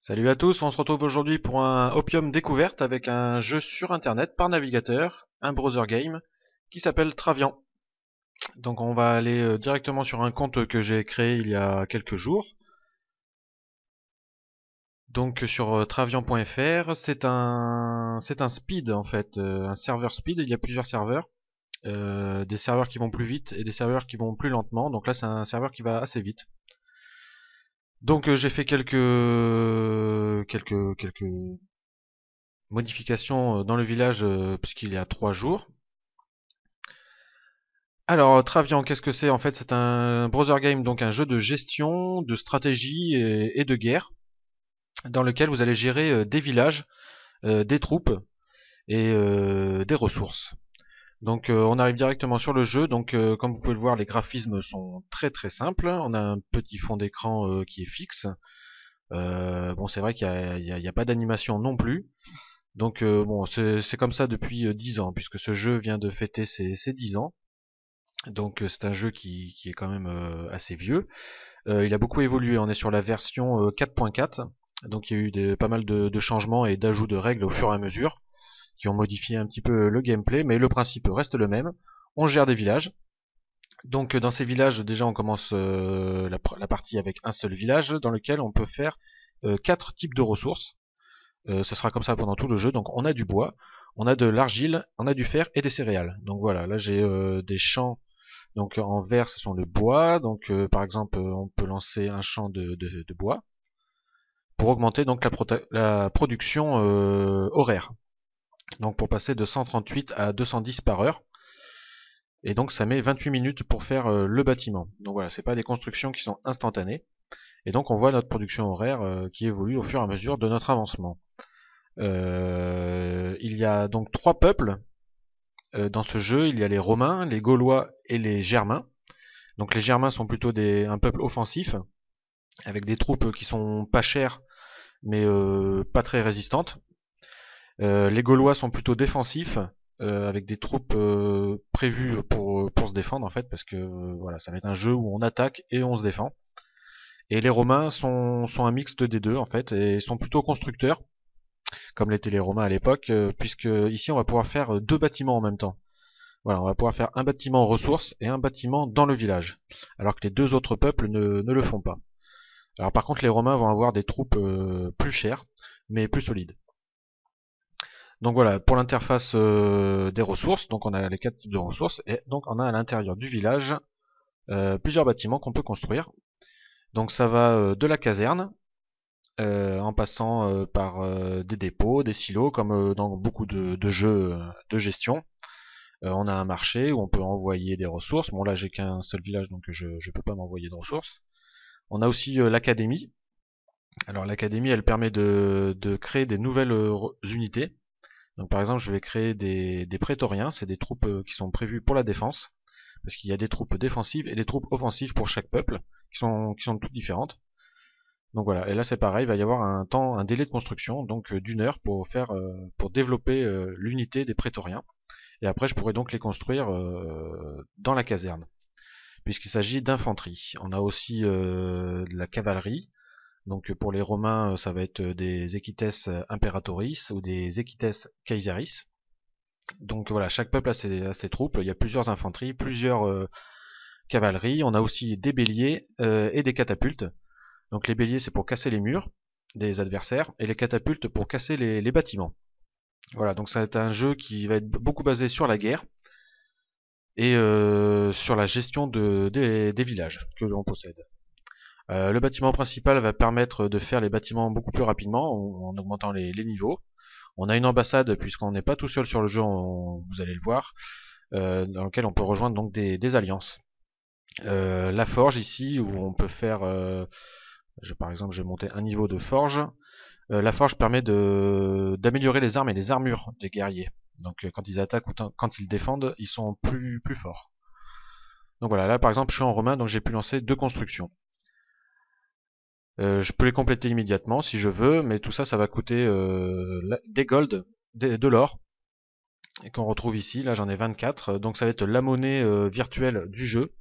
Salut à tous, on se retrouve aujourd'hui pour un Opium découverte avec un jeu sur internet par navigateur, un browser game, qui s'appelle Travian. Donc on va aller euh, directement sur un compte que j'ai créé il y a quelques jours. Donc sur euh, travian.fr, c'est un c'est un speed en fait, euh, un serveur speed, il y a plusieurs serveurs. des serveurs qui vont plus vite et des serveurs qui vont plus lentement. Donc là c'est un serveur qui va assez vite. Donc j'ai fait quelques quelques quelques modifications dans le village puisqu'il y a trois jours alors, euh, Travian, qu'est-ce que c'est En fait, c'est un browser game, donc un jeu de gestion, de stratégie et, de guerre, dans lequel vous allez gérer euh, des villages, euh, des troupes et des ressources. Donc, on arrive directement sur le jeu. Donc, comme vous pouvez le voir, les graphismes sont très très simples. On a un petit fond d'écran qui est fixe. bon, c'est vrai qu'il n'y a, pas d'animation non plus. Donc, bon, c'est comme ça depuis 10 ans, puisque ce jeu vient de fêter ses, ses 10 ans. Donc euh, c'est un jeu qui, qui, est quand même euh, assez vieux. Euh, il a beaucoup évolué, on est sur la version 4.4, donc il y a eu pas mal de, changements et d'ajouts de règles au fur et à mesure, qui ont modifié un petit peu le gameplay, mais le principe reste le même. On gère des villages, donc dans ces villages, déjà on commence la, partie avec un seul village dans lequel on peut faire euh, quatre types de ressources. ce sera comme ça pendant tout le jeu. Donc on a du bois, on a de l'argile, on a du fer et des céréales. Donc voilà, là j'ai des champs donc euh, en vert, ce sont le bois. Donc euh, par exemple, euh, on peut lancer un champ de, bois pour augmenter donc la, la production horaire. Donc pour passer de 138 à 210 par heure. Et donc ça met 28 minutes pour faire le bâtiment. Donc voilà, c'est pas des constructions qui sont instantanées. Et donc on voit notre production horaire qui évolue au fur et à mesure de notre avancement. il y a donc trois peuples euh, dans ce jeu, il y a les Romains, les Gaulois et les Germains. Donc les Germains sont plutôt un peuple offensif, avec des troupes qui sont pas chères, mais euh, pas très résistantes. Euh, les Gaulois sont plutôt défensifs, avec des troupes prévues pour, se défendre en fait, parce que voilà, ça va être un jeu où on attaque et on se défend. Et les Romains sont, sont un mixte des deux en fait, et sont plutôt constructeurs, comme l'étaient les Romains à l'époque, euh, puisque ici on va pouvoir faire euh, deux bâtiments en même temps. Voilà, on va pouvoir faire un bâtiment ressources et un bâtiment dans le village, alors que les deux autres peuples ne, le font pas. Alors par contre les Romains vont avoir des troupes euh, plus chères, mais plus solides. Donc voilà, pour l'interface des ressources, donc on a les quatre types de ressources, et donc on a à l'intérieur du village plusieurs bâtiments qu'on peut construire. Donc ça va de la caserne, euh, en passant euh, par euh, des dépôts, des silos, comme dans beaucoup de, jeux de gestion. on a un marché où on peut envoyer des ressources. Bon là j'ai qu'un seul village donc je ne peux pas m'envoyer de ressources. On a aussi l'académie. Alors l'académie elle permet de, créer des nouvelles unités. Donc par exemple je vais créer des, prétoriens, c'est des troupes qui sont prévues pour la défense. Parce qu'il y a des troupes défensives et des troupes offensives pour chaque peuple, qui sont, qui sont toutes différentes. Donc voilà, et là c'est pareil, il va y avoir un temps, un délai de construction, donc euh, d'une heure pour faire euh, pour développer euh, l'unité des prétoriens. Et après je pourrais donc les construire dans la caserne. Puisqu'il s'agit d'infanterie. On a aussi la cavalerie. Donc pour les Romains, ça va être des equites imperatoris ou des equites caesaris. Donc voilà, chaque peuple a ses, troupes. Il y a plusieurs infanteries, plusieurs cavaleries. On a aussi des béliers et des catapultes. Donc les béliers, c'est pour casser les murs des adversaires, et les catapultes pour casser les, bâtiments. Voilà, donc c'est un jeu qui va être beaucoup basé sur la guerre et euh, sur la gestion des, villages que l'on possède. Euh, le bâtiment principal va permettre de faire les bâtiments beaucoup plus rapidement en, augmentant les, niveaux. On a une ambassade puisqu'on n'est pas tout seul sur le jeu, vous allez le voir, euh, dans lequel on peut rejoindre donc des, des alliances. la forge ici où on peut faire par exemple, je monté un niveau de forge. Euh, la forge permet d'améliorer les armes et les armures des guerriers. Donc euh, quand ils attaquent ou quand ils défendent, ils sont plus, plus forts. Donc voilà, là par exemple je suis en romain, donc j'ai pu lancer deux constructions. Euh, je peux les compléter immédiatement si je veux, mais tout ça, ça va coûter des gold, de l'or, qu'on retrouve ici. Là j'en ai 24, donc ça va être la monnaie virtuelle du jeu,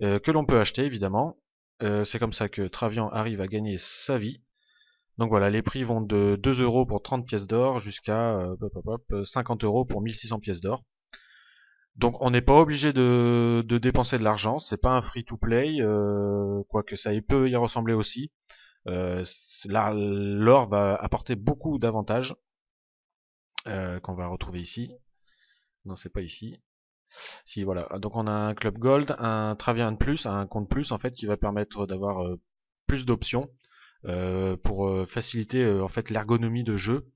que l'on peut acheter évidemment, euh, c'est comme ça que Travian arrive à gagner sa vie. Donc voilà, les prix vont de 2 euros pour 30 pièces d'or jusqu'à 50€ euh, 50 euh, euros pour 1600 pièces d'or. Donc on n'est pas obligé de, dépenser de l'argent, c'est pas un free to play, quoique ça peut y ressembler aussi. L'or va apporter beaucoup d'avantages qu'on va retrouver ici. Non, c'est pas ici donc on a un club gold, un Travian plus, un compte plus en fait qui va permettre d'avoir euh, plus d'options euh, pour euh, faciliter en fait l'ergonomie de jeu.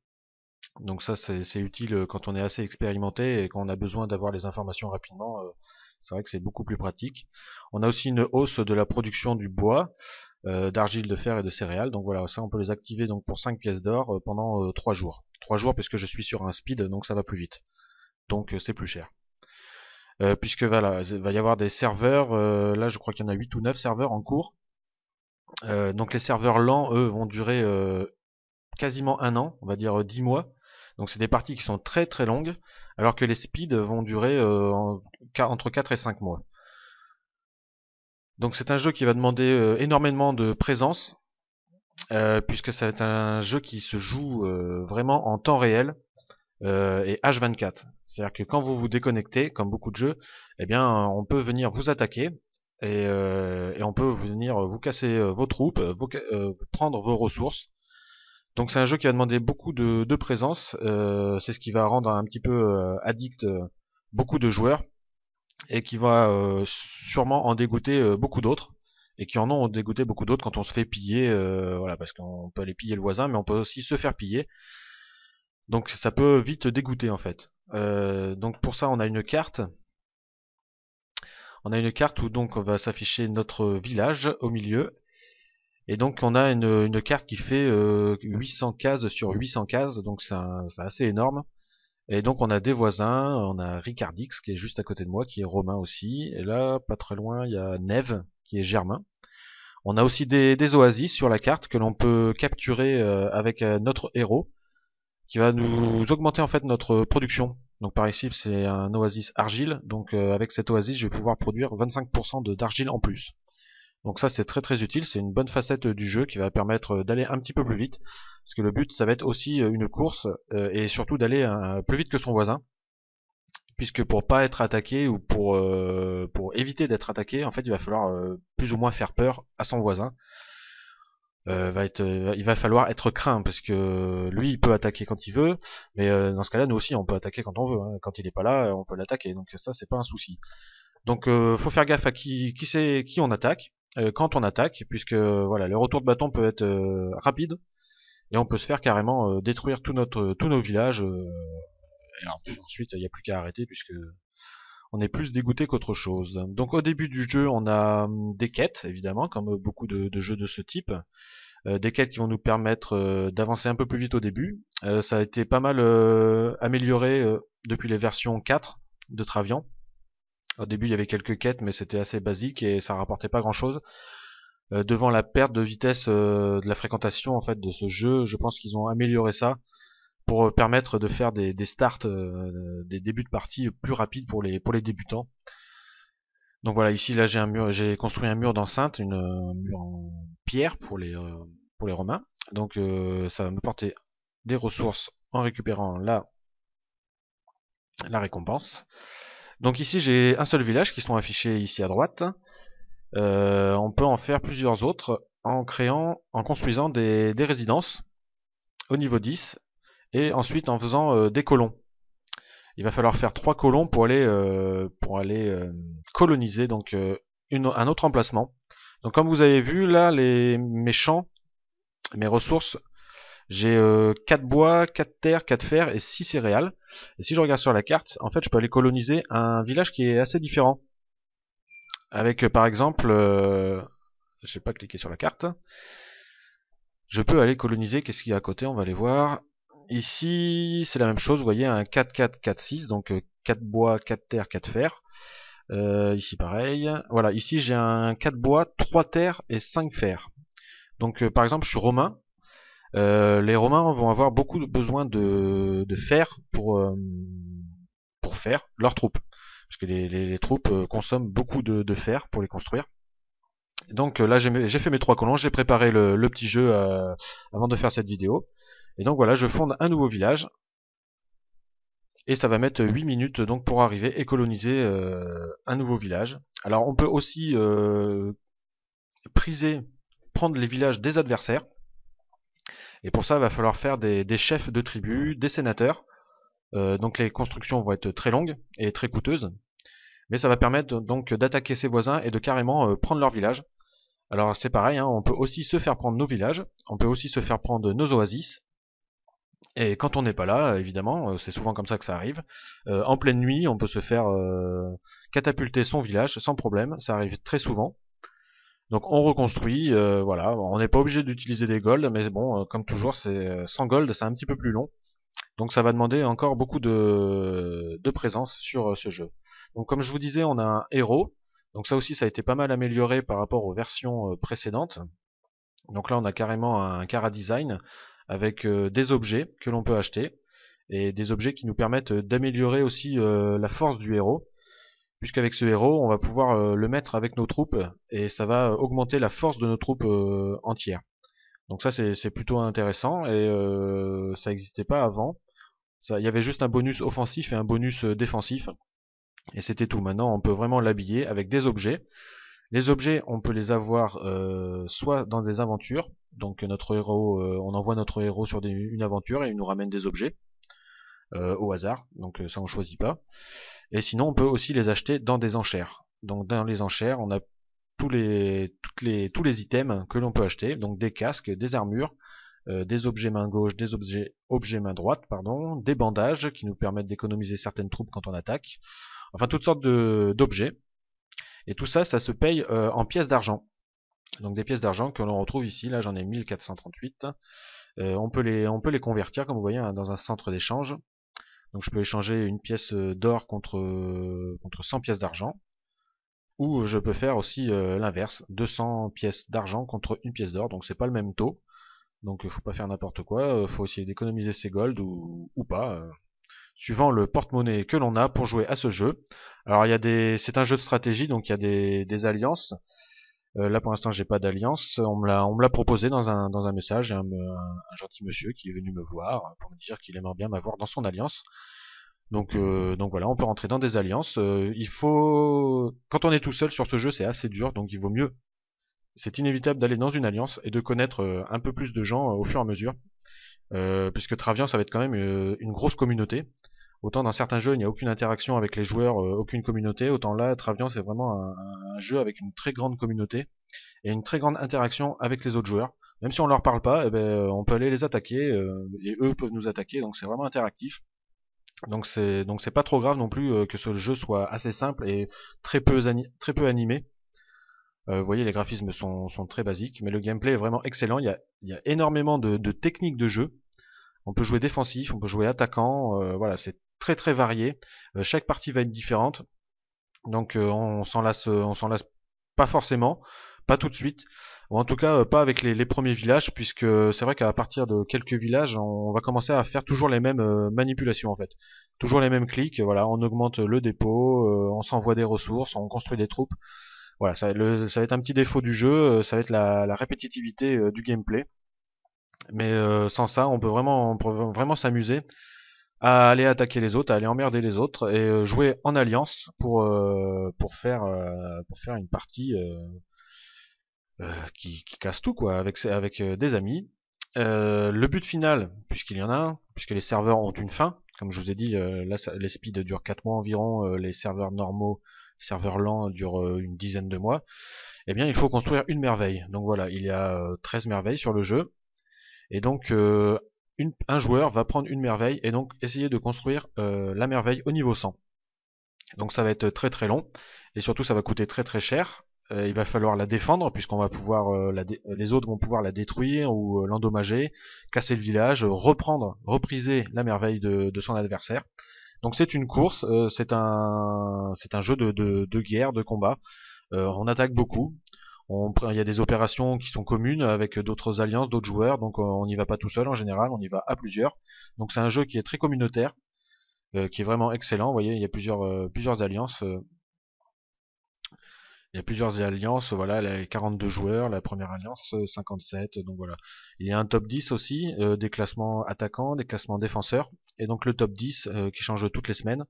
Donc ça c'est utile quand on est assez expérimenté et quand on a besoin d'avoir les informations rapidement. c'est vrai que c'est beaucoup plus pratique. On a aussi une hausse de la production du bois, d'argile, de fer et de céréales. Donc voilà, ça on peut les activer donc pour 5 pièces d'or pendant 3 jours. 3 jours puisque je suis sur un speed donc ça va plus vite. Donc c'est plus cher. Euh, puisque voilà, il va y avoir des serveurs, euh, là je crois qu'il y en a 8 ou 9 serveurs en cours. Euh, donc les serveurs lents, eux, vont durer quasiment un an, on va dire 10 mois. Donc c'est des parties qui sont très très longues, alors que les speeds vont durer entre 4 et 5 mois. Donc c'est un jeu qui va demander énormément de présence, puisque c'est un jeu qui se joue vraiment en temps réel. Euh, et H24. C'est-à-dire que quand vous vous déconnectez, comme beaucoup de jeux, eh bien, on peut venir vous attaquer et, euh, on peut venir vous casser euh, vos troupes, prendre vos ressources. Donc c'est un jeu qui va demander beaucoup de, de présence. c'est ce qui va rendre un petit peu addict beaucoup de joueurs et qui va sûrement en dégoûter beaucoup d'autres et qui en ont dégoûté beaucoup d'autres quand on se fait piller. voilà, parce qu'on peut aller piller le voisin, mais on peut aussi se faire piller. Donc ça peut vite dégoûter en fait. Euh, donc pour ça on a une carte. On a une carte où donc on va s'afficher notre village au milieu. Et donc on a une, carte qui fait 800 euh, cases sur 800 cases, donc c'est assez énorme. Et donc on a des voisins, on a Ricardix qui est juste à côté de moi, qui est romain aussi. Et là, pas très loin, il y a Neve qui est germain. On a aussi des, oasis sur la carte que l'on peut capturer euh, avec notre héros qui va nous augmenter en fait notre production. Donc par ici c'est un oasis argile, donc euh, avec cette oasis je vais pouvoir produire 25% d'argile en plus. Donc ça c'est très très utile, c'est une bonne facette euh, du jeu qui va permettre euh, d'aller un petit peu plus vite, parce que le but ça va être aussi une course et surtout d'aller plus vite que son voisin, puisque pour pas être attaqué ou pour, pour éviter d'être attaqué, en fait il va falloir plus ou moins faire peur à son voisin. Euh, va être, euh, il va falloir être craint parce que lui il peut attaquer quand il veut, mais euh, dans ce cas-là nous aussi on peut attaquer quand on veut. Hein. Quand il est pas là, on peut l'attaquer, donc ça c'est pas un souci. Donc faut faire gaffe à qui qui c'est qui on attaque, quand on attaque, puisque voilà le retour de bâton peut être rapide et on peut se faire carrément détruire tout notre tous nos villages. et ensuite il n'y a plus qu'à arrêter puisque on est plus dégoûté qu'autre chose. Donc au début du jeu, on a hum, des quêtes, évidemment, comme beaucoup de, jeux de ce type. Euh, des quêtes qui vont nous permettre euh, d'avancer un peu plus vite au début. Euh, ça a été pas mal amélioré depuis les versions 4 de Travian. Au début, il y avait quelques quêtes, mais c'était assez basique et ça rapportait pas grand-chose. devant la perte de vitesse de la fréquentation en fait de ce jeu, je pense qu'ils ont amélioré ça pour euh, permettre de faire des, des starts, euh, des débuts de partie plus rapides pour les, pour les débutants. Donc voilà, ici là j'ai un mur, j'ai construit un mur d'enceinte, une un mur en pierre pour les euh, pour les Romains. Donc ça va me porter des ressources en récupérant la la récompense. Donc ici j'ai un seul village qui sont affichés ici à droite. on peut en faire plusieurs autres en créant, en construisant des, des résidences au niveau 10 et ensuite en faisant euh, des colons. Il va falloir faire trois colons pour aller, euh, pour aller euh, coloniser donc un autre emplacement. Donc comme vous avez vu là, les, mes champs, mes ressources, j'ai 4 bois, 4 terres, 4 fer et 6 céréales. Et si je regarde sur la carte, en fait je peux aller coloniser un village qui est assez différent. Avec par exemple, je je sais pas cliquer sur la carte, je peux aller coloniser, qu'est-ce qu'il y a à côté, on va aller voir. Ici, c'est la même chose, vous voyez, un 4-4-4-6, donc 4 euh, bois, 4 terres, 4 fer. Euh, ici, pareil. Voilà, ici, j'ai un 4 bois, 3 terres et 5 fer. Donc, euh, par exemple, je suis romain. les romains vont avoir beaucoup besoin de, fer pour, pour faire leurs troupes. Parce que les, troupes consomment beaucoup de, fer pour les construire. Donc là, j'ai fait mes trois colons, j'ai préparé le, petit jeu avant de faire cette vidéo. Et donc voilà, je fonde un nouveau village. Et ça va mettre 8 minutes donc pour arriver et coloniser euh, un nouveau village. Alors on peut aussi euh, priser, prendre les villages des adversaires. Et pour ça, il va falloir faire des, chefs de tribu, des sénateurs. Euh, donc les constructions vont être très longues et très coûteuses. Mais ça va permettre donc d'attaquer ses voisins et de carrément euh, prendre leur village. Alors c'est pareil, hein, on peut aussi se faire prendre nos villages, on peut aussi se faire prendre nos oasis, et quand on n'est pas là, évidemment, euh, c'est souvent comme ça que ça arrive, euh, en pleine nuit, on peut se faire euh, catapulter son village sans problème, ça arrive très souvent. Donc on reconstruit, voilà, on n'est pas obligé d'utiliser des golds, mais bon, comme toujours, c'est sans gold, c'est un petit peu plus long. Donc ça va demander encore beaucoup de, de présence sur ce jeu. Donc comme je vous disais, on a un héros, donc ça aussi ça a été pas mal amélioré par rapport aux versions précédentes. Donc là on a carrément un cara design avec euh, des objets que l'on peut acheter et des objets qui nous permettent euh, d'améliorer aussi euh, la force du héros puisqu'avec ce héros on va pouvoir le mettre avec nos troupes et ça va augmenter la force de nos troupes entières donc ça c'est plutôt intéressant et ça n'existait pas avant il y avait juste un bonus offensif et un bonus défensif et c'était tout maintenant on peut vraiment l'habiller avec des objets les objets, on peut les avoir euh, soit dans des aventures, donc notre héros, euh, on envoie notre héros sur une aventure et il nous ramène des objets euh, au hasard, donc ça on choisit pas. Et sinon, on peut aussi les acheter dans des enchères. Donc dans les enchères, on a tous les, toutes les, tous les items que l'on peut acheter, donc des casques, des armures, des objets main gauche, des objets, objets main droite, pardon, des bandages qui nous permettent d'économiser certaines troupes quand on attaque, enfin toutes sortes d'objets et tout ça, ça se paye euh, en pièces d'argent. Donc des pièces d'argent que l'on retrouve ici, là j'en ai 1438. Euh, on, peut les, on peut les convertir, comme vous voyez, hein, dans un centre d'échange. Donc je peux échanger une pièce euh, d'or contre, contre 100 pièces d'argent. Ou je peux faire aussi l'inverse, 200 pièces d'argent contre une pièce d'or, donc c'est pas le même taux. Donc faut pas faire n'importe quoi, faut essayer d'économiser ses golds ou, ou pas suivant le porte-monnaie que l'on a pour jouer à ce jeu. Alors il y a des, c'est un jeu de stratégie, donc il y a des, alliances. Euh, là pour l'instant j'ai pas d'alliance. On me l'a, proposé dans un, message, un, un, gentil monsieur qui est venu me voir pour me dire qu'il aimerait bien m'avoir dans son alliance. Donc, euh, donc voilà, on peut rentrer dans des alliances. Euh, il faut, quand on est tout seul sur ce jeu, c'est assez dur, donc il vaut mieux. C'est inévitable d'aller dans une alliance et de connaître un peu plus de gens au fur et à mesure. Euh, puisque Travian, ça va être quand même euh, une, grosse communauté. Autant dans certains jeux, il n'y a aucune interaction avec les joueurs, euh, aucune communauté, autant là, Travian, c'est vraiment un, jeu avec une très grande communauté et une très grande interaction avec les autres joueurs. Même si on ne leur parle pas, eh ben, on peut aller les attaquer et eux peuvent nous attaquer, donc c'est vraiment interactif. Donc c'est donc c'est pas trop grave non plus que ce jeu soit assez simple et très peu, très peu animé. Euh, vous voyez, les graphismes sont, très basiques, mais le gameplay est vraiment excellent. Il y a, énormément de, techniques de jeu. On peut jouer défensif, on peut jouer attaquant. Euh, voilà, c'est très très varié. Euh, chaque partie va être différente. Donc on s'en lasse, on s'en lasse pas forcément, pas tout de suite. Ou en tout cas pas avec les, les premiers villages, puisque c'est vrai qu'à partir de quelques villages, on va commencer à faire toujours les mêmes manipulations en fait. Toujours les mêmes clics. Voilà, on augmente le dépôt, on s'envoie des ressources, on construit des troupes. Voilà, ça, va être un petit défaut du jeu, euh, ça va être la, répétitivité euh, du gameplay. Mais euh, sans ça, on peut vraiment, vraiment s'amuser à aller attaquer les autres, à aller emmerder les autres et jouer en alliance pour pour faire faire une partie qui, casse tout quoi avec avec des amis. le but final, puisqu'il y en a un, puisque les serveurs ont une fin, comme je vous ai dit, là, les speeds durent 4 mois environ, les serveurs normaux serveur lent dure euh, une dizaine de mois, eh bien il faut construire une merveille. Donc voilà, il y a 13 euh, merveilles sur le jeu. Et donc euh, un joueur va prendre une merveille et donc essayer de construire la merveille au niveau 100. Donc ça va être très très long et surtout ça va coûter très très cher. il va falloir la défendre puisqu'on va pouvoir les autres vont pouvoir la détruire ou l'endommager, casser le village, reprendre, repriser la merveille de son adversaire. Donc c'est une course, euh, c'est un c'est un jeu de, de, guerre, de combat. Euh, on attaque beaucoup. On, il y a des opérations qui sont communes avec d'autres alliances, d'autres joueurs, donc on n'y va pas tout seul en général, on y va à plusieurs. Donc c'est un jeu qui est très communautaire, euh, qui est vraiment excellent. Vous voyez, il y a plusieurs plusieurs alliances il y a plusieurs alliances, voilà, les 42 joueurs, la première alliance 57, euh, donc voilà. Il y a un top 10 aussi, euh, des classements attaquants, des classements défenseurs, et donc le top 10 euh, qui change toutes les semaines,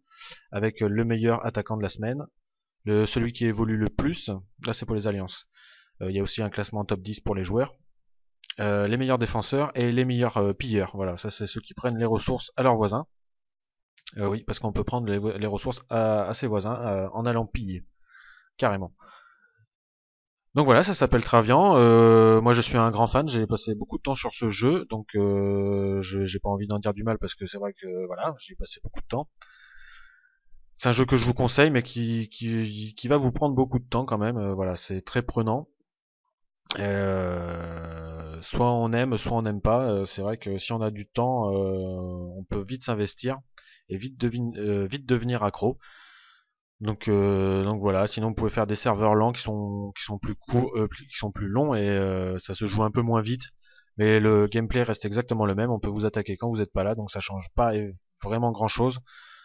avec le meilleur attaquant de la semaine, le, celui qui évolue le plus, là c'est pour les alliances. il y a aussi un classement top 10 pour les joueurs, les meilleurs défenseurs et les meilleurs pilleurs, voilà, ça c'est ceux qui prennent les ressources à leurs voisins. oui, parce qu'on peut prendre les, ressources à, à, ses voisins en allant piller carrément. Donc voilà, ça s'appelle Travian. Euh, moi, je suis un grand fan. J'ai passé beaucoup de temps sur ce jeu, donc euh, j'ai pas envie d'en dire du mal parce que c'est vrai que voilà, j'ai passé beaucoup de temps. C'est un jeu que je vous conseille, mais qui, qui, va vous prendre beaucoup de temps quand même. Euh, voilà, c'est très prenant. soit on aime, soit on n'aime pas. c'est vrai que si on a du temps, on peut vite s'investir et vite, vite devenir accro. Donc, euh, donc voilà. Sinon, vous pouvez faire des serveurs lents qui sont qui sont plus euh, qui sont plus longs et euh, ça se joue un peu moins vite. Mais le gameplay reste exactement le même. On peut vous attaquer quand vous n'êtes pas là, donc ça change pas vraiment grand chose.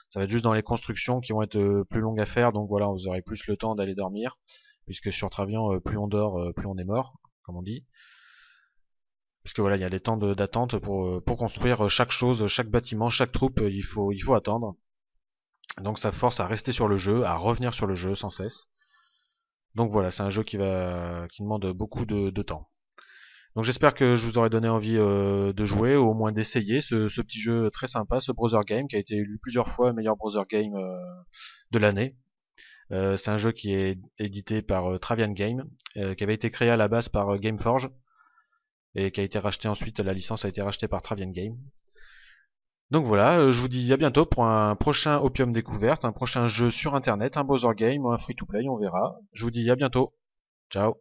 Ça va être juste dans les constructions qui vont être plus longues à faire. Donc voilà, vous aurez plus le temps d'aller dormir, puisque sur Travian, plus on dort, plus on est mort, comme on dit. Puisque voilà, il y a des temps d'attente pour pour construire chaque chose, chaque bâtiment, chaque troupe. Il faut il faut attendre. Donc ça force à rester sur le jeu, à revenir sur le jeu sans cesse. Donc voilà, c'est un jeu qui va qui demande beaucoup de, temps. Donc j'espère que je vous aurai donné envie euh, de jouer, ou au moins d'essayer ce, petit jeu très sympa, ce Browser Game, qui a été élu plusieurs fois meilleur Browser Game euh, de l'année. Euh, c'est un jeu qui est édité par Travian Game, qui avait été créé à la base par Gameforge, et qui a été racheté ensuite, la licence a été rachetée par Travian Game. Donc voilà, euh, je vous dis à bientôt pour un prochain Opium Découverte, un prochain jeu sur Internet, un Bowser Game ou un Free-to-Play, on verra. Je vous dis à bientôt. Ciao